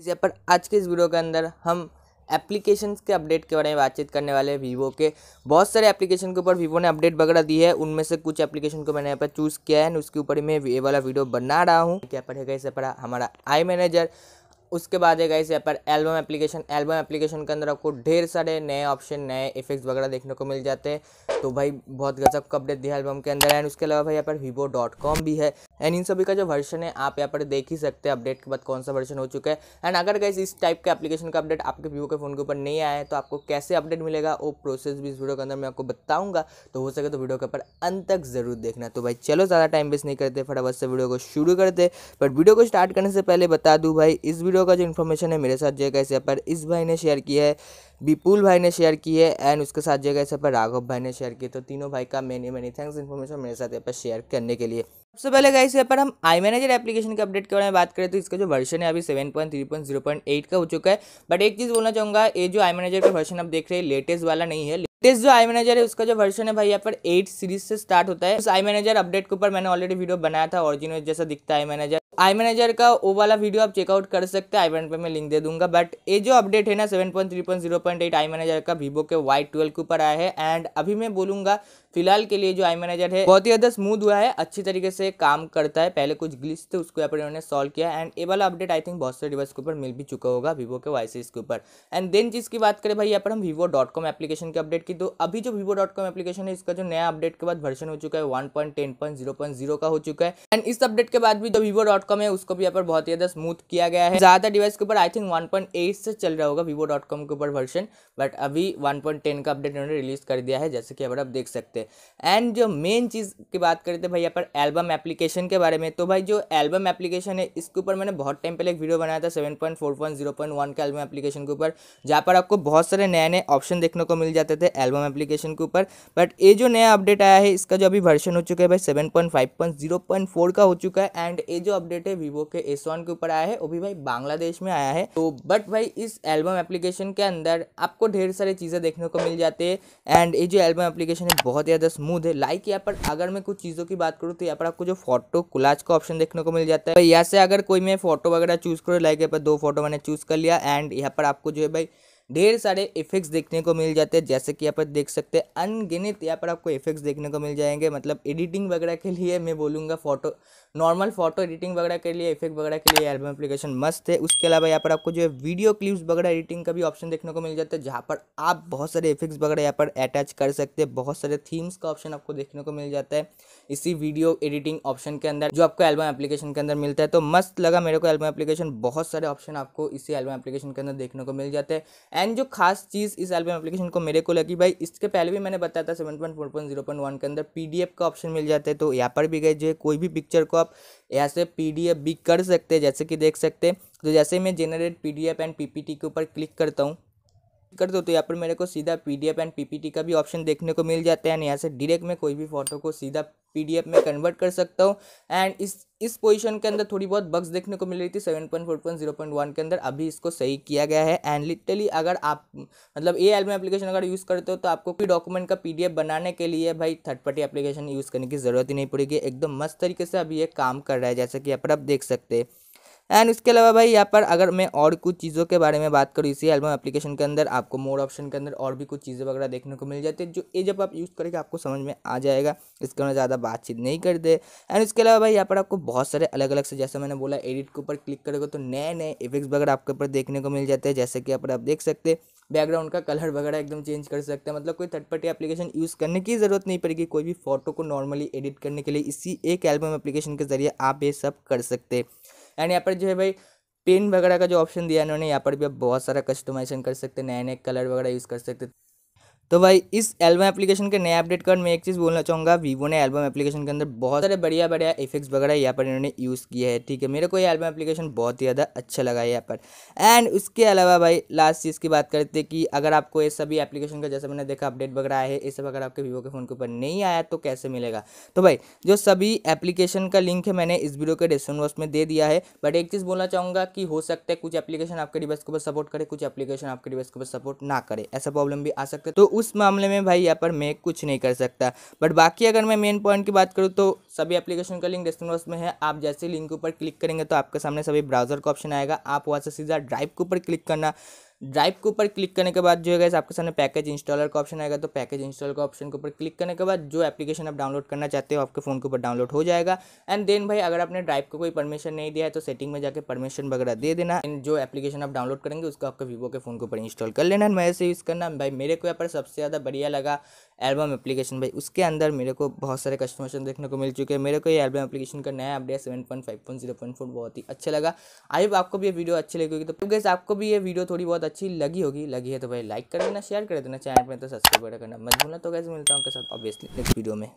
इस पर आज के इस वीडियो के अंदर हम एप्लीकेशंस के अपडेट के बारे में बातचीत करने वाले हैं वीवो के बहुत सारे एप्लीकेशन के ऊपर वीवो ने अपडेट वगैरह दी है उनमें से कुछ एप्लीकेशन को मैंने यहाँ पर चूज़ किया है उसके ऊपर मैं ये वाला वीडियो बना रहा हूँ क्या पर है कैसे हमारा आई मैनेजर उसके बाद है गाइस यहाँ पर एल्बम एप्लीकेशन एल्बम एप्लीकेशन के अंदर आपको ढेर सारे नए ऑप्शन नए इफेक्ट्स वगैरह देखने को मिल जाते हैं तो भाई बहुत गजब का अपडेट दिया एल्बम के अंदर एंड उसके अलावा भाई यहाँ पर वीवो डॉट कॉम भी है एंड इन सभी का जो वर्जन है आप यहाँ पर देख ही सकते हैं अपडेट के बाद कौन सा वर्जन हो चुका है एंड अगर गाइस इस टाइप के एप्लीकेशन का अपडेट आपके वीवो के फ़ोन के ऊपर नहीं आया है तो आपको कैसे अपडेट मिलेगा वो प्रोसेस भी इस वीडियो के अंदर मैं आपको बताऊंगा तो हो सके तो वीडियो के ऊपर अंत तक ज़रूर देखना तो भाई चलो ज़्यादा टाइम वेस्ट नहीं करते फटाफट से वीडियो को शुरू करते बट वीडियो को स्टार्ट करने से पहले बता दूँ भाई इस वीडियो का जो इन्फॉर्मेशन है मेरे साथ है यहाँ पर इस भाई ने शेयर किया है विपुल भाई ने शेयर की है एंड उसके साथ जो इस पर राघव भाई ने शेयर की तो तीनों भाई का मैनी मैनी थैंक्स इन्फॉर्मेशन मेरे साथ यहाँ पर शेयर करने के लिए सबसे पहले गाइस यहाँ पर हम आई मैनेजर एप्लीकेशन के अपडेट के बारे में बात करें तो इसका जो वर्जन है अभी seven point point point three zero eight का हो चुका है बट एक चीज़ बोलना चाहूँगा ये जो आई मैनेजर का वर्जन आप देख रहे हैं लेटेस्ट वाला नहीं है लेटेस्ट जो आई मैनेजर है उसका जो वर्जन है भाई यहाँ पर एट सीरीज से स्टार्ट होता है उस आई मैनेजर अपडेट के ऊपर मैंने ऑलरेडी वीडियो बनाया था ऑरिजिनल जैसा दिखता है आई मैनेजर आई मैनेजर का वो वाला वीडियो आप चेकआउट कर सकते हैं आई बटन पे मैं लिंक दे दूंगा बट ये जो अपडेट है ना seven point three point zero point eight I manager का वीवो के वाई ट्वेल्व के ऊपर आया है एंड अभी मैं बोलूंगा फिलहाल के लिए जो आई मैनेजर है बहुत ही ज़्यादा स्मूथ हुआ है अच्छी तरीके से काम करता है पहले कुछ ग्लिस थे उसको यहाँ पर इन्होंने सॉल्व किया एंड ये वाला अपडेट आई थिंक बहुत सारे डिवाइस के ऊपर मिल भी चुका होगा वीवो के वाई के ऊपर एंड देन चीज़ की बात करें भाई यहाँ पर हम वीवो डॉट कॉम एप्लीकेशन की अपडेट की तो अभी जो वीवो डॉट कॉम एप्लीकेशन है इसका जो नया अपडेट के बाद वर्जन हो चुका है one point ten point zero point zero का हो चुका है एंड इस अपडेट के बाद भी जो वीवो डॉट कॉम है उसको भी यहाँ पर बहुत ही ज़्यादा स्मूथ किया गया है ज्यादा डिवाइस के ऊपर आई थिंक वन से चल रहा होगा वीवो डॉट कॉम के ऊपर वर्षन बट अभी वन का अपडेट उन्होंने रिलीज़ कर दिया है जैसे कि यहाँ पर आप देख सकते हैं एंड जो मेन चीज़ की बात करते हैं तो भाई यहाँ पर एल्बम एप्लीकेशन के बारे में तो भाई जो एल्बम एप्लीकेशन है इसके ऊपर मैंने बहुत टाइम पहले एक वीडियो बनाया था seven point four point zero point one के एल्बम एप्लीकेशन के ऊपर जहाँ पर आपको बहुत सारे नए नए ऑप्शन देखने को मिल जाते थे एल्बम एप्लीकेशन के ऊपर बट ये जो नया अपडेट आया है इसका जो अभी वर्षन हो चुका है भाई seven point five point zero point four का हो चुका है एंड ये जो अपडेट अपडेट है वीवो के एस के ऊपर आया है वो भी भाई बांग्लादेश में आया है तो बट भाई इस एल्बम एप्लीकेशन के अंदर आपको ढेर सारी चीज़ें देखने को मिल जाती है एंड ये जो एल्बम एप्लीकेशन है बहुत ज़्यादा स्मूथ है लाइक यहाँ पर अगर मैं कुछ चीज़ों की बात करूँ तो यहाँ पर आपको जो फोटो कुलाज का ऑप्शन देखने को मिल जाता है यहाँ से अगर कोई मैं फोटो वगैरह चूज़ करूँ लाइक यहाँ पर दो फोटो मैंने चूज़ कर लिया एंड यहाँ पर आपको जो है भाई ढेर सारे इफेक्ट्स देखने को मिल जाते हैं जैसे कि यहाँ पर देख सकते हैं अनगिनत यहाँ पर आपको इफेक्ट्स देखने को मिल जाएंगे मतलब एडिटिंग वगैरह के लिए मैं बोलूँगा फोटो नॉर्मल फोटो एडिटिंग वगैरह के लिए इफेक्ट वगैरह के लिए एल्बम एप्लीकेशन मस्त है उसके अलावा यहाँ पर आपको जो है वीडियो क्लिप्स वगैरह एडिटिंग का भी ऑप्शन देखने को मिल जाता है जहाँ पर आप बहुत सारे इफेक्ट्स वगैरह यहाँ पर अटैच कर सकते हैं बहुत सारे थीम्स का ऑप्शन आपको देखने को मिल जाता है इसी वीडियो एडिटिंग ऑप्शन के अंदर जो आपको एल्बम एप्लीकेशन के अंदर मिलता है तो मस्त लगा मेरे को एल्बम एप्लीकेशन बहुत सारे ऑप्शन आपको इसी एल्बम एप्लीकेशन के अंदर देखने को मिल जाते हैं एंड जो खास चीज़ इस एल्बम एप्लीकेशन को मेरे को लगी भाई इसके पहले भी मैंने बताया था seven point four point zero point one के अंदर पी का ऑप्शन मिल जाता है तो यहाँ पर भी गए जो है कोई भी पिक्चर को आप यहाँ से पी भी कर सकते हैं जैसे कि देख सकते हैं तो जैसे मैं जेनरेट पी एंड पी के ऊपर क्लिक करता हूँ कर दो तो यहाँ पर मेरे को सीधा पी एंड पीपीटी का भी ऑप्शन देखने को मिल जाता है एंड यहाँ से डायरेक्ट मैं कोई भी फोटो को सीधा पी में कन्वर्ट कर सकता हूँ एंड इस इस पोजीशन के अंदर थोड़ी बहुत बग्स देखने को मिल रही थी seven point four point zero point one के अंदर अभी इसको सही किया गया है एंड लिटरली अगर आप मतलब ए एल्बम एप्लीकेशन अगर यूज़ करते हो तो आपको कोई डॉक्यूमेंट का पीडीएफ बनाने के लिए भाई थर्ड पार्टी एप्लीकेशन यूज़ करने की ज़रूरत ही नहीं पड़ेगी एकदम मस्त तरीके से अभी ये काम कर रहा है जैसे कि यहाँ पर आप देख सकते हैं एंड उसके अलावा भाई यहाँ पर अगर मैं और कुछ चीज़ों के बारे में बात करूँ इसी एल्बम एप्लीकेशन के अंदर आपको मोड ऑप्शन के अंदर और भी कुछ चीज़ें वगैरह देखने को मिल जाती है जो ये जब आप यूज़ करेंगे आपको समझ में आ जाएगा इसके अंदर ज़्यादा बातचीत नहीं कर दे एंड उसके अलावा भाई यहाँ पर आपको बहुत सारे अलग अलग से जैसे मैंने बोला एडिट के ऊपर क्लिक करेगा तो नए नए इफेक्ट्स वगैरह आपके ऊपर देखने को मिल जाते हैं जैसे कि यहाँ पर आप देख सकते हैं बैकग्राउंड का कलर वगैरह एकदम चेंज कर सकते हैं मतलब कोई थर्ड पार्टी एप्लीकेशन यूज़ करने की ज़रूरत नहीं पड़ेगी कोई भी फोटो को नॉर्मली एडिट करने के लिए इसी एक एल्बम एप्लीकेशन के ज़रिए आप ये सब कर सकते हैं एंड यहाँ पर जो है भाई पेन वगैरह का जो ऑप्शन दिया है इन्होंने यहाँ पर भी आप बहुत सारा कस्टमाइजेशन कर सकते हैं नए नए कलर वगैरह यूज़ कर सकते तो भाई इस एल्बम एप्लीकेशन के नए अपडेट कर मैं एक चीज़ बोलना चाहूँगा वीवो ने एल्बम एप्लीकेशन के अंदर बहुत सारे बढ़िया बढ़िया इफेक्ट्स वगैरह यहाँ पर इन्होंने यूज़ किया है ठीक है मेरे को ये एल्बम एप्लीकेशन बहुत ही ज़्यादा अच्छा लगा है यहाँ पर एंड उसके अलावा भाई लास्ट चीज़ की बात करते कि अगर आपको ये सभी एप्लीकेशन का जैसे मैंने देखा अपडेट वगैरह आया है ये सब अगर आपके वीवो के फ़ोन के ऊपर नहीं आया तो कैसे मिलेगा तो भाई जो सभी एप्लीकेशन का लिंक है मैंने इस वीडियो के डिस्क्रिप्शन बॉक्स में दे दिया है बट एक चीज़ बोलना चाहूँगा कि हो सकता है कुछ एप्लीकेशन आपके डिवाइस के ऊपर सपोर्ट करे कुछ एप्लीकेशन आपके डिवाइस के ऊपर सपोर्ट ना करे ऐसा प्रॉब्लम भी आ सकता है तो उस मामले में भाई यहाँ पर मैं कुछ नहीं कर सकता बट बाकी अगर मैं मेन पॉइंट की बात करूँ तो सभी एप्लीकेशन का लिंक डिस्क्रिप्शन बॉक्स में है आप जैसे लिंक के ऊपर क्लिक करेंगे तो आपके सामने सभी ब्राउजर का ऑप्शन आएगा आप वहाँ से सीधा ड्राइव के ऊपर क्लिक करना ड्राइव के ऊपर क्लिक करने के बाद जो है आपके सामने पैकेज इंस्टॉलर का ऑप्शन आएगा तो पैकेज इंस्टॉलर का ऑप्शन के ऊपर क्लिक करने के बाद जो एप्लीकेशन आप डाउनलोड करना चाहते हो आपके फ़ोन के ऊपर डाउनलोड हो जाएगा एंड देन भाई अगर आपने ड्राइव को कोई परमिशन नहीं दिया है तो सेटिंग में जाकर परमिशन वगैरह दे देना एंड जो एप्लीकेशन आप डाउनलोड करेंगे उसको आपके वीवो के फ़ोन के ऊपर इंस्टॉल कर लेना मैं ऐसे यूज़ करना भाई मेरे को यहाँ पर सबसे ज़्यादा बढ़िया लगा एल्बम एप्लीकेशन भाई उसके अंदर मेरे को बहुत सारे कस्टमर्स देखने को मिल चुके हैं मेरे को ये एल्बम एप्लीकेशन का नया update seven point five point zero point four बहुत ही अच्छा लगा आई आपको भी ये वीडियो अच्छी लगेगी तो गैस आपको भी ये वीडियो थोड़ी बहुत अच्छी लगी होगी लगी है तो भाई लाइक कर देना शेयर कर देना चैनल पर तो सब्सक्राइब करना मजबूत तो कैसे मिलता हूँ उनके साथ ऑब्वियसली नेक्स्ट वीडियो में